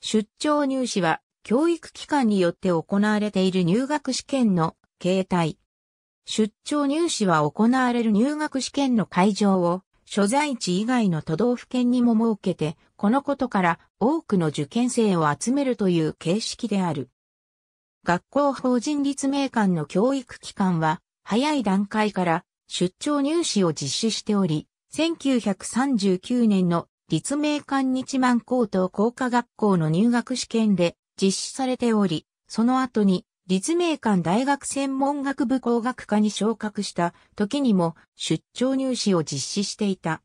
出張入試は教育機関によって行われている入学試験の形態。出張入試は行われる入学試験の会場を所在地以外の都道府県にも設けて、このことから多くの受験生を集めるという形式である。学校法人立命館の教育機関は、早い段階から出張入試を実施しており、1939年の立命館日満高等工科学校の入学試験で実施されており、その後に立命館大学専門学部工学科に昇格した時にも出張入試を実施していた。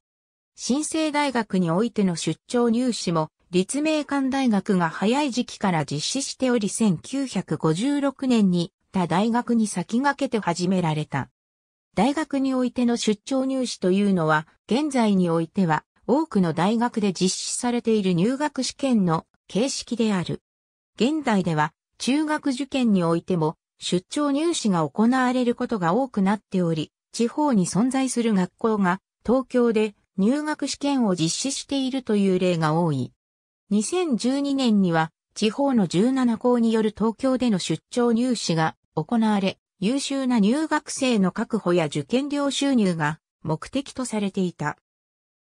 新生大学においての出張入試も立命館大学が早い時期から実施しており1956年に他大学に先駆けて始められた。大学においての出張入試というのは現在においては多くの大学で実施されている入学試験の形式である。現代では中学受験においても出張入試が行われることが多くなっており、地方に存在する学校が東京で入学試験を実施しているという例が多い。2012年には地方の17校による東京での出張入試が行われ、優秀な入学生の確保や受験料収入が目的とされていた。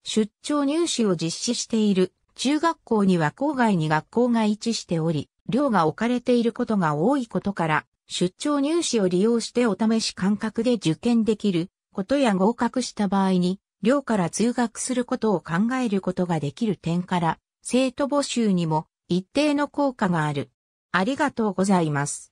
出張入試を実施している中学校には郊外に学校が位置しており、寮が置かれていることが多いことから、出張入試を利用してお試し感覚で受験できることや合格した場合に、寮から通学することを考えることができる点から、生徒募集にも一定の効果がある。ありがとうございます。